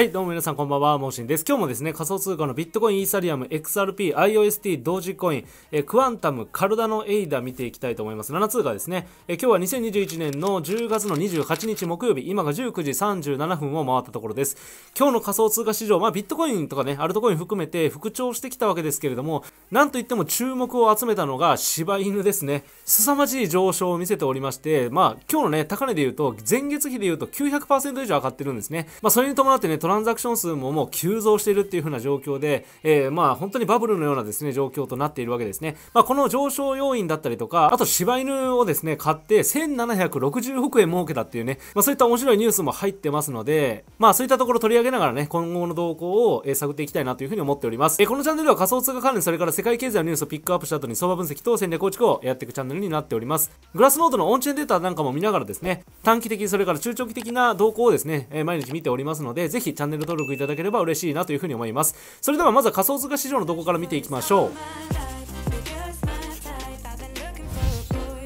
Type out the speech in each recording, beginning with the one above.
はい、どうも皆さんこんばんは、もーしんです。今日もですね、仮想通貨のビットコイン、イーサリアム、XRP、IOST、同時コイン、えクワンタム、カルダのエイダ見ていきたいと思います。7通貨ですね。え今日は2021年の10月の28日木曜日、今が19時37分を回ったところです。今日の仮想通貨市場、まあビットコインとかね、アルトコイン含めて復調してきたわけですけれども、なんといっても注目を集めたのが柴犬ですね。凄まじい上昇を見せておりまして、まあ今日のね、高値で言うと、前月比で言うと900%以上上がってるんですね。まあそれに伴ってね、ランザクション数ももう急増しているっていう風な状況で、えー、まあ本当にバブルのようなですね、状況となっているわけですね。まあこの上昇要因だったりとか、あと柴犬をですね、買って1760億円儲けたっていうね、まあそういった面白いニュースも入ってますので、まあそういったところ取り上げながらね、今後の動向を、え探っていきたいなという風に思っております。えー、このチャンネルでは仮想通貨関連、それから世界経済のニュースをピックアップした後に相場分析等戦略構築をやっていくチャンネルになっております。グラスノートのオンチェーンデータなんかも見ながらですね、短期的、それから中長期的な動向をですね、えー、毎日見ておりますので、ぜひチャンネル登録いただければ嬉しいなというふうに思いますそれではまずは仮想通貨市場のどこから見ていきましょう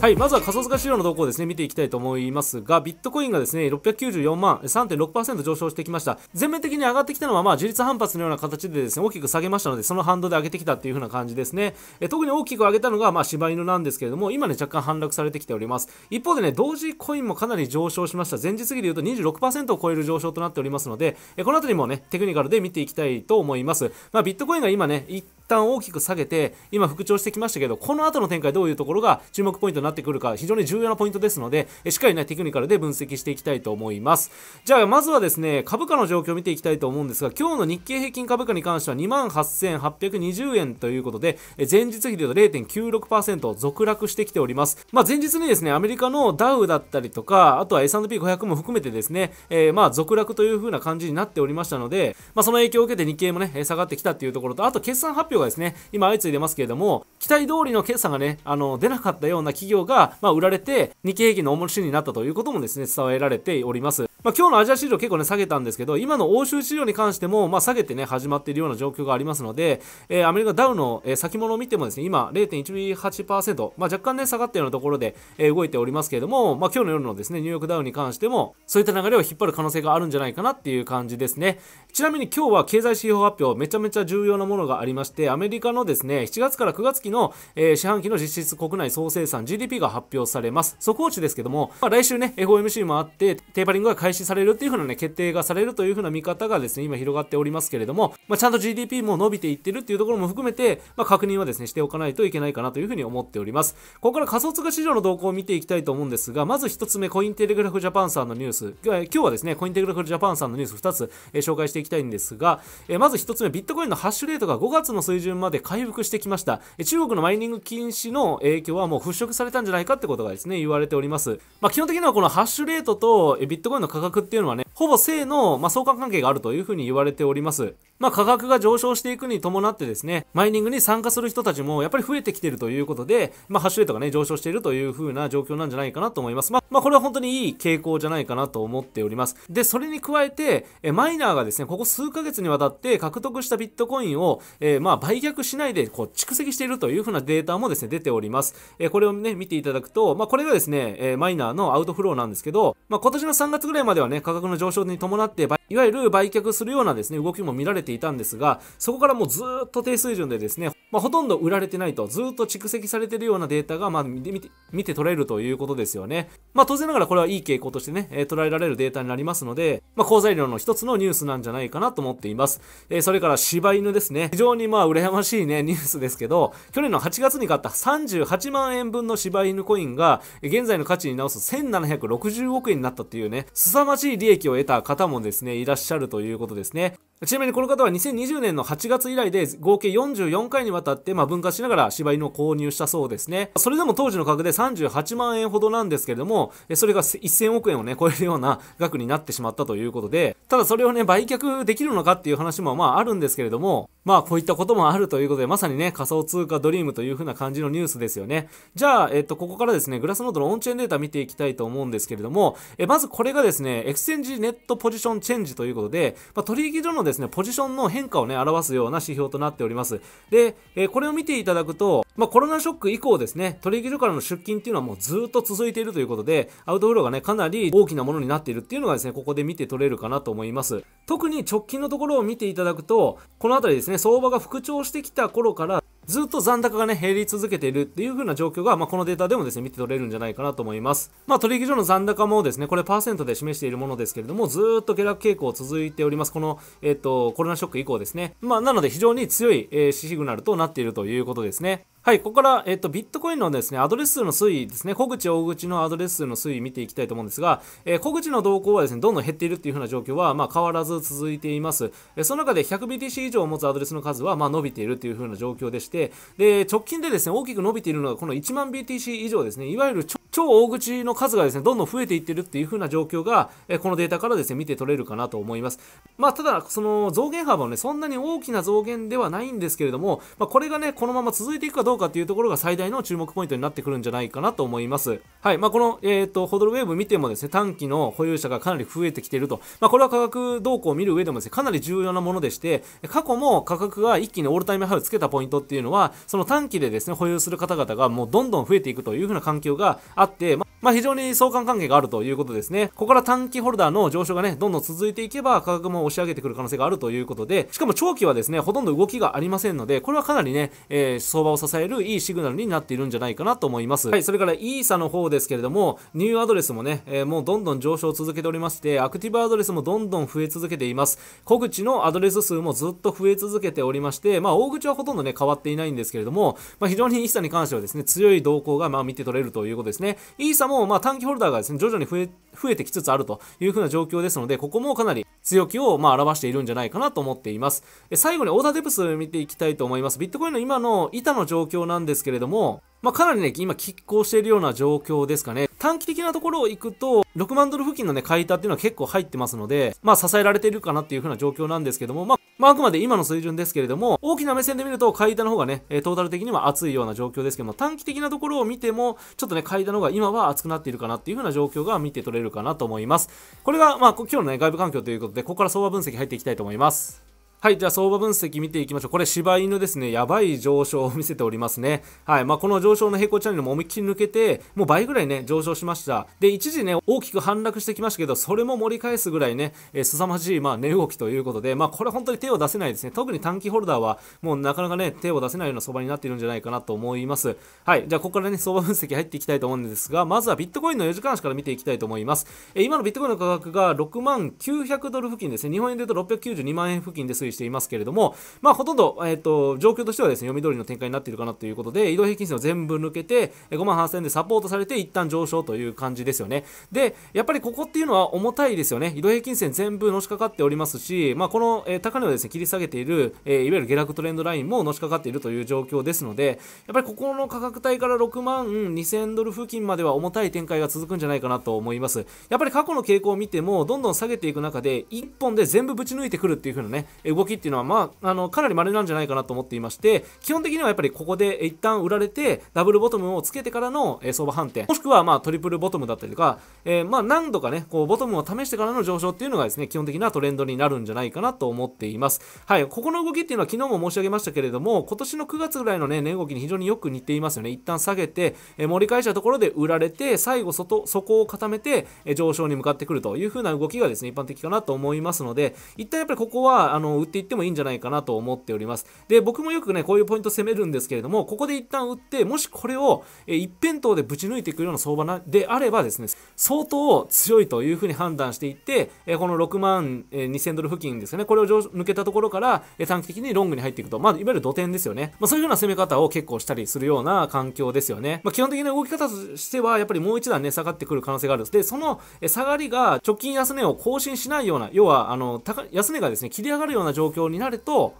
はいまずは仮想通貨市場の動向をですね見ていきたいと思いますがビットコインがですね694万3.6%上昇してきました全面的に上がってきたのはまあ自立反発のような形でですね大きく下げましたのでその反動で上げてきたっていう風な感じですねえ特に大きく上げたのがまあ柴犬なんですけれども今ね若干反落されてきております一方でね同時コインもかなり上昇しました前日ぎでいうと26%を超える上昇となっておりますのでえこの辺りもねテクニカルで見ていきたいと思いますまあ、ビットコインが今ね旦大きく下げて今復調してきましたけどこの後の展開どういうところが注目ポイントになってくるか非常に重要なポイントですのでしっかりねテクニカルで分析していきたいと思いますじゃあまずはですね株価の状況を見ていきたいと思うんですが今日の日経平均株価に関しては28,820円ということで前日比で0.96%続落してきておりますまあ、前日にですねアメリカのダウだったりとかあとは S&P500 も含めてですね、えー、まあ続落という風な感じになっておりましたので、まあ、その影響を受けて日経もね下がってきたっていうところとあと決算発表がですね、今相次いでますけれども、期待通りの決算がね、あの、出なかったような企業が、まあ、売られて、日経平均の重しになったということもですね、伝えられております。まあ、今日のアジア市場結構ね、下げたんですけど、今の欧州市場に関しても、まあ、下げてね、始まっているような状況がありますので、えー、アメリカダウの、えー、先物を見てもですね、今0.18%、まあ、若干ね、下がったようなところで、えー、動いておりますけれども、まあ、今日の夜のですね、ニューヨークダウに関しても、そういった流れを引っ張る可能性があるんじゃないかなっていう感じですね。ちなみに今日は経済指標発表、めちゃめちゃ重要なものがありまして、、アメリカのですね、7月から9月期の、えー、四半期の実質国内総生産 GDP が発表されます。速報値ですけども、まあ、来週ね、FOMC もあって、テーパリングが開始されるっていう風なね、決定がされるという風な見方がですね、今広がっておりますけれども、まあ、ちゃんと GDP も伸びていってるっていうところも含めて、まあ、確認はですね、しておかないといけないかなという風に思っております。ここから仮想通貨市場の動向を見ていきたいと思うんですが、まず1つ目、コインテレグラフジャパンさんのニュース、今日はですね、コインテレグラフジャパンさんのニュース2つ、えー、紹介していきたいんですが、えー、まず1つ目、ビットコインのハッシュレートが5月の水準まで回復してきました中国のマイニング禁止の影響はもう払拭されたんじゃないかってことがですね言われておりますまあ基本的にはこのハッシュレートとビットコインの価格っていうのはねほぼ正の、ま相関関係があるというふうに言われておりますまあ、価格が上昇していくに伴ってですね、マイニングに参加する人たちもやっぱり増えてきているということで、まあ、ハッシュレートがね、上昇しているという風な状況なんじゃないかなと思います。まあ、まあ、これは本当にいい傾向じゃないかなと思っております。で、それに加えて、えマイナーがですね、ここ数ヶ月にわたって獲得したビットコインを、えー、まあ、売却しないで、こう、蓄積しているという風なデータもですね、出ております。えー、これをね、見ていただくと、まあ、これがですね、えー、マイナーのアウトフローなんですけど、まあ、今年の3月ぐらいまではね、価格の上昇に伴って、いわゆる売却するようなですね、動きも見られてていたんですがそこからもうずっと低水準でですねまあ、ほとんど売られてないと、ずっと蓄積されてるようなデータが、まあ、見て、見て取れるということですよね。まあ、当然ながらこれはいい傾向としてね、えー、捉えられるデータになりますので、まあ、高材料の一つのニュースなんじゃないかなと思っています。えー、それから柴犬ですね。非常にまあ、羨ましいね、ニュースですけど、去年の8月に買った38万円分の柴犬コインが、現在の価値に直す1760億円になったっていうね、凄まじい利益を得た方もですね、いらっしゃるということですね。ちなみにこの方は2020年の8月以来で合計44回にわたって、まあ、分割しながら柴犬を購入したそうですね。それでも当時の価格で38万円ほどなんですけれども、それが1000億円をね、超えるような額になってしまったということで、ただそれをね、売却できるのかっていう話もまああるんですけれども、まあこういったこともあるということで、まさにね、仮想通貨ドリームというふうな感じのニュースですよね。じゃあ、えっと、ここからですね、グラスノートのオンチェーンデータ見ていきたいと思うんですけれども、えまずこれがですね、エクスチェンジネットポジションチェンジということで、まあ、取引所のですね、ポジションの変化をね、表すような指標となっております。で、えこれを見ていただくと、まあ、コロナショック以降ですね、取引所からの出金っていうのはもうずっと続いているということで、アウトフローがね、かなり大きなものになっているっていうのがですね、ここで見て取れるかなと思います。特に直近のところを見ていただくと、この辺りですね、相場が復調してきた頃からずっと残高がね、減り続けているっていう風な状況が、まあ、このデータでもですね、見て取れるんじゃないかなと思います。まあ、取引所の残高もですね、これパーセントで示しているものですけれども、ずっと下落傾向続いております。この、えっと、コロナショック以降ですね。まあ、なので非常に強い、えー、シグナルとなっているということですね。はい、ここから、えっと、ビットコインのですね、アドレス数の推移ですね、小口、大口のアドレス数の推移見ていきたいと思うんですが、えー、小口の動向はですね、どんどん減っているっていう風な状況は、まあ、変わらず続いています。えー、その中で 100BTC 以上を持つアドレスの数は、まあ、伸びているっていう風な状況でして、で直近でですね大きく伸びているのがこの1万 BTC 以上ですねいわゆる超超大口の数がですね、どんどん増えていってるっていう風な状況が、えこのデータからですね、見て取れるかなと思います。まあ、ただ、その増減幅はね、そんなに大きな増減ではないんですけれども、まあ、これがね、このまま続いていくかどうかっていうところが最大の注目ポイントになってくるんじゃないかなと思います。はい。まあ、この、えっ、ー、と、ホドルウェーブ見てもですね、短期の保有者がかなり増えてきてると。まあ、これは価格動向を見る上でもですね、かなり重要なものでして、過去も価格が一気にオールタイムハイをつけたポイントっていうのは、その短期でですね、保有する方々がもうどんどん増えていくという風な環境があって、ままあ、非常に相関関係があるということですね。ここから短期ホルダーの上昇がね、どんどん続いていけば価格も押し上げてくる可能性があるということで、しかも長期はですね、ほとんど動きがありませんので、これはかなりね、えー、相場を支えるいいシグナルになっているんじゃないかなと思います。はい、それからイーサの方ですけれども、ニューアドレスもね、えー、もうどんどん上昇を続けておりまして、アクティブアドレスもどんどん増え続けています。小口のアドレス数もずっと増え続けておりまして、まあ、大口はほとんどね、変わっていないんですけれども、まあ、非常にイーサに関してはですね、強い動向がまあ見て取れるということですね。イーサもうまあ短期ホルダーがですね徐々に増え増えてきつつあるという風な状況ですので、ここもかなり強気をま表しているんじゃないかなと思っています。最後にオーダーデプス見ていきたいと思います。ビットコインの今の板の状況なんですけれども、まあ、かなりね、今拮抗しているような状況ですかね。短期的なところを行くと、6万ドル付近のね、買い手っていうのは結構入ってますので、まあ、支えられているかなっていう風な状況なんですけども、まあ、まあ、あくまで今の水準ですけれども、大きな目線で見ると、買い手の方がね、トータル的には熱いような状況ですけども、短期的なところを見ても、ちょっとね、買い手の方が今は熱くなっているかなっていう風な状況が見て取れれるかなと思います。これが、まあ、今日のね、外部環境ということで、ここから相場分析入っていきたいと思います。はい、じゃあ相場分析見ていきましょう。これ柴犬ですね、やばい上昇を見せておりますね。はい、まあ、この上昇の平行チャンネルも思いっきり抜けて、もう倍ぐらいね、上昇しました。で、一時ね、大きく反落してきましたけど、それも盛り返すぐらいね、えー、凄まじい、まあ、値動きということで、まあ、これ本当に手を出せないですね。特に短期ホルダーは、もうなかなかね、手を出せないような相場になっているんじゃないかなと思います。はい、じゃあここからね、相場分析入っていきたいと思うんですが、まずはビットコインの4時間足から見ていきたいと思います。えー、今のビットコインの価格が6万900ドル付近ですね、日本円で言うと692万円付近です。推していますけれども、まあ、ほとんど、えっ、ー、と、状況としてはですね、読み通りの展開になっているかなということで、移動平均線を全部抜けて、5万8000でサポートされて、一旦上昇という感じですよね。で、やっぱりここっていうのは重たいですよね。移動平均線全部のしかかっておりますし、まあ、この、えー、高値をですね、切り下げている、えー、いわゆる下落トレンドラインものしかかっているという状況ですので、やっぱりここの価格帯から6万2000ドル付近までは重たい展開が続くんじゃないかなと思います。やっぱり過去の傾向を見ても、どんどん下げていく中で、1本で全部ぶち抜いてくるっていう風なね、動動きっていうのは、まあ、あのかなり稀なんじゃないかなと思っていまして基本的にはやっぱりここで一旦売られてダブルボトムをつけてからの、え相場反転もしくは、まあ、トリプルボトムだったりとか、えー、まあ、何度かねこうボトムを試してからの上昇っていうのがですね基本的なトレンドになるんじゃないかなと思っていますはいここの動きっていうのは昨日も申し上げましたけれども今年の9月ぐらいのね値動きに非常によく似ていますよね一旦下げて、えー、盛り返したところで売られて最後外底を固めて、えー、上昇に向かってくるという風な動きがですね一般的かなと思いますので一旦やっぱりここはあの売っていってもいいんじゃないかなと思っております。で、僕もよくね、こういうポイント攻めるんですけれども、ここで一旦打って、もしこれを、え一辺倒でぶち抜いていくような相場なであればですね、相当強いというふうに判断していって、えこの6万、え2000ドル付近ですね、これを抜けたところから、え短期的にロングに入っていくと、まあ、いわゆる土点ですよね。まあ、そういうような攻め方を結構したりするような環境ですよね。まあ、基本的な動き方としては、やっぱりもう一段ね、下がってくる可能性があるでその、え下がりが直近安値を更新しないような、要は、あの、高安値がですね、切り上がるような状状況になると、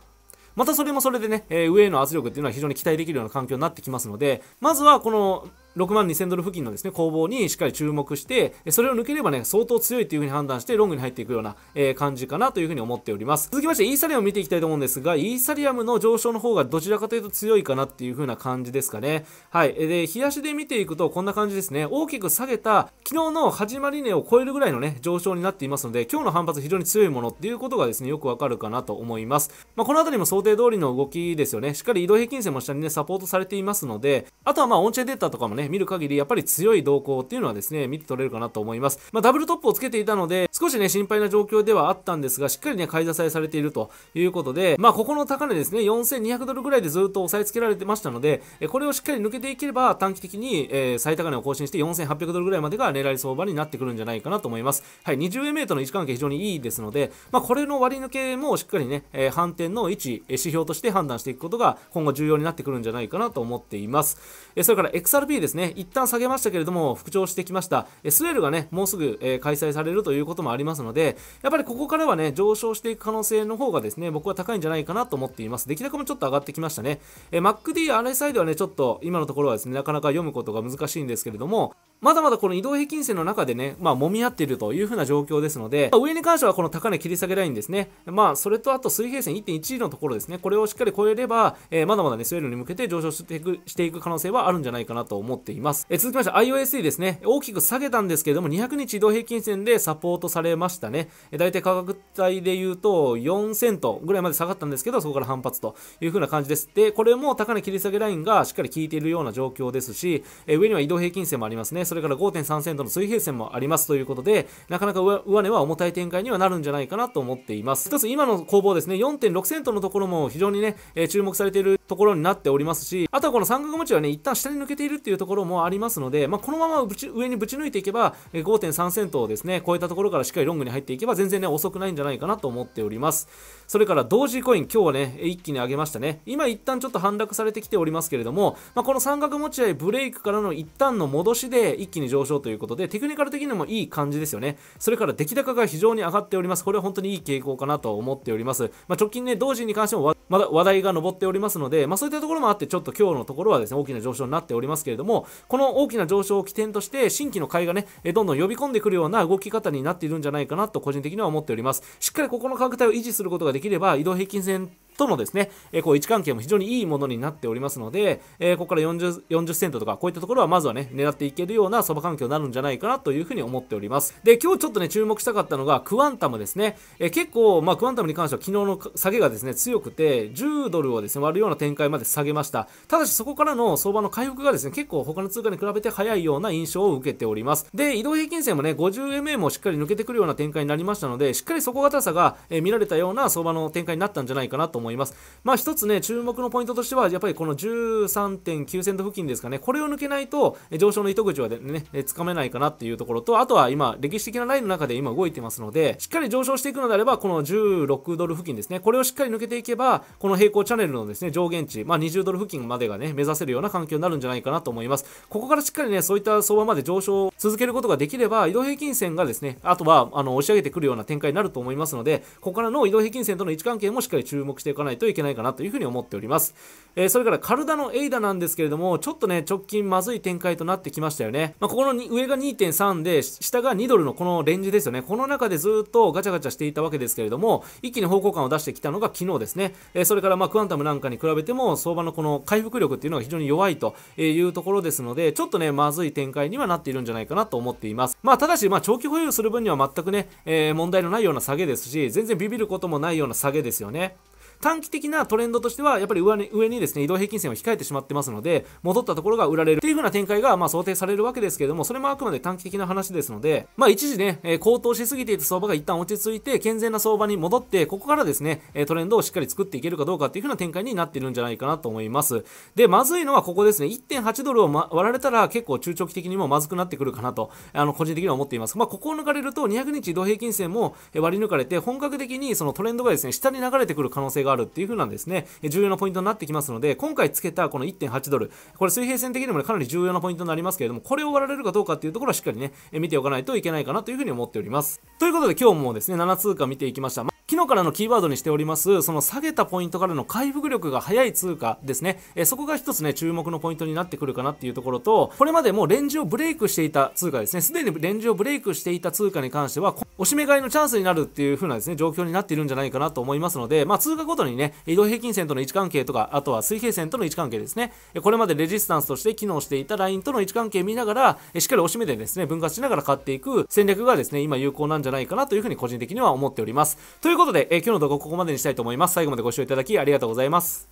またそれもそれでね、え上への圧力っていうのは非常に期待できるような環境になってきますので、まずはこの6万2000ドル付近のですね攻防にしっかり注目してそれを抜ければね相当強いというふうに判断してロングに入っていくような、えー、感じかなというふうに思っております続きましてイーサリアム見ていきたいと思うんですがイーサリアムの上昇の方がどちらかというと強いかなっていうふうな感じですかねはいで日足で見ていくとこんな感じですね大きく下げた昨日の始まり値を超えるぐらいのね上昇になっていますので今日の反発非常に強いものっていうことがですねよくわかるかなと思います、まあ、この辺りも想定通りの動きですよねしっかり移動平均線も下にねサポートされていますのであとはまあオンチェンデータとかもねね、見る限りやっぱり強い動向っていうのはですね、見て取れるかなと思います。まあ、ダブルトップをつけていたので、少しね、心配な状況ではあったんですが、しっかりね、買い支えされているということで、まあ、ここの高値ですね、4200ドルぐらいでずっと押さえつけられてましたので、これをしっかり抜けていければ、短期的に、え最高値を更新して4800ドルぐらいまでが狙い相場になってくるんじゃないかなと思います。はい、20 m の位置関係非常にいいですので、まあ、これの割り抜けもしっかりね、え反転の位置、指標として判断していくことが今後重要になってくるんじゃないかなと思っています。えそれから XRP ですですね一旦下げましたけれども復調してきましたスウェルがねもうすぐ、え開催されるということもありますのでやっぱりここからはね上昇していく可能性の方がですね僕は高いんじゃないかなと思っています出来高もちょっと上がってきましたね、え MacD r s i ではねちょっと今のところはですねなかなか読むことが難しいんですけれどもまだまだこの移動平均線の中でね、まあ揉み合っているというふうな状況ですので、まあ、上に関してはこの高値切り下げラインですね。まあそれとあと水平線1.1のところですね。これをしっかり超えれば、えー、まだまだね、そういうのに向けて上昇していく、していく可能性はあるんじゃないかなと思っています。えー、続きまして iOSE ですね。大きく下げたんですけれども、200日移動平均線でサポートされましたね。えー、大体価格帯で言うと4セントぐらいまで下がったんですけど、そこから反発というふうな感じです。で、これも高値切り下げラインがしっかり効いているような状況ですし、えー、上には移動平均線もありますね。それから5.3セントの水平線もありますということで、なかなか上値は重たい展開にはなるんじゃないかなと思っています。一つ今の攻防ですね、4.6セントのところも非常にね、えー、注目されているところになっておりますし、あとはこの三角持ちはね、一旦下に抜けているっていうところもありますので、まあ、このまま上にぶち抜いていけば、え5.3セントをですね、超えたところからしっかりロングに入っていけば全然ね、遅くないんじゃないかなと思っております。それから同時コイン、今日はね、一気に上げましたね。今一旦ちょっと反落されてきておりますけれども、まあ、この三角持ち合いブレイクからの一旦の戻しで、一気に上昇ということで、テクニカル的にもいい感じですよね。それから出来高が非常に上がっております。これは本当にいい傾向かなと思っております。まあ、直近ね、同時に関してもまだ話題が上っておりますので、まあ、そういったところもあって、ちょっと今日のところはですね、大きな上昇になっておりますけれども、この大きな上昇を起点として、新規の買いがね、えどんどん呼び込んでくるような動き方になっているんじゃないかなと個人的には思っております。しっかりここの価格帯を維持することができれば、移動平均線とのですね、えこう位置関係も非常にいいものになっておりますので、えここから40、40セントとか、こういったところはまずはね、狙っていけるような相場環境になるんじゃないかなというふうに思っております。で、今日ちょっとね、注目したかったのが、クワンタムですね。え結構、まあ、クワンタムに関しては昨日の下げがですね、強くて、10ドルをですね、割るような展開まで下げました。ただし、そこからの相場の回復がですね、結構他の通貨に比べて早いような印象を受けております。で、移動平均線もね、5 0 m a もしっかり抜けてくるような展開になりましたので、しっかり底堅さが、え見られたような相場の展開になったんじゃないかなと思います。います。まあ一つね、注目のポイントとしては、やっぱりこの13.9セント付近ですかね、これを抜けないと、上昇の糸口はね、つかめないかなっていうところと、あとは今、歴史的なラインの中で今動いてますので、しっかり上昇していくのであれば、この16ドル付近ですね、これをしっかり抜けていけば、この平行チャンネルのですね、上限値、まあ20ドル付近までがね、目指せるような環境になるんじゃないかなと思います。ここからしっかりね、そういった相場まで上昇を続けることができれば、移動平均線がですね、あとは、あの、押し上げてくるような展開になると思いますので、ここからの移動平均線との位置関係もしっかり注目していくかないといけないかなというふうに思っております。えー、それからカルダのエイダなんですけれども、ちょっとね、直近まずい展開となってきましたよね。まあ、ここの上が2.3で、下が2ドルのこのレンジですよね。この中でずっとガチャガチャしていたわけですけれども、一気に方向感を出してきたのが昨日ですね。えー、それからまあクアンタムなんかに比べても、相場のこの回復力っていうのが非常に弱いというところですので、ちょっとね、まずい展開にはなっているんじゃないかなと思っています。まあ、ただし、まあ、長期保有する分には全くね、えー、問題のないような下げですし、全然ビビることもないような下げですよね。短期的なトレンドとしてはやっぱり上に上にですね移動平均線を控えてしまってますので戻ったところが売られるっていう風な展開がま想定されるわけですけれどもそれもあくまで短期的な話ですのでまあ一時ね、え高騰しすぎていた相場が一旦落ち着いて健全な相場に戻ってここからですねトレンドをしっかり作っていけるかどうかっていう風な展開になってるんじゃないかなと思いますでまずいのはここですね1.8ドルを、ま、割られたら結構中長期的にもまずくなってくるかなとあの個人的には思っていますまあ、ここを抜かれると200日移動平均線も割り抜かれて本格的にそのトレンドがですね下に流れてくる可能性ががあるっていう風なですね、重要なポイントになってきますので、今回つけたこの1.8ドル、これ水平線的にも、ね、かなり重要なポイントになりますけれども、これを割られるかどうかっていうところはしっかりね、見ておかないといけないかなという風に思っております。ということで今日もですね、7通貨見ていきました。昨日からのキーワードにしておりますその下げたポイントからの回復力が速い通貨ですね、えそこが一つね注目のポイントになってくるかなっていうところとこれまでもレンジをブレイクしていた通貨ですねすでにレンジをブレイクしていた通貨に関してはおしめ買いのチャンスになるっていう風なですね状況になっているんじゃないかなと思いますので、まあ、通貨ごとにね移動平均線との位置関係とかあとは水平線との位置関係ですねこれまでレジスタンスとして機能していたラインとの位置関係見ながらしっかりおしめでですね分割しながら買っていく戦略がですね今有効なんじゃないかなというふうに個人的には思っておりますというということで、えー、今日の動画はここまでにしたいと思います。最後までご視聴いただきありがとうございます。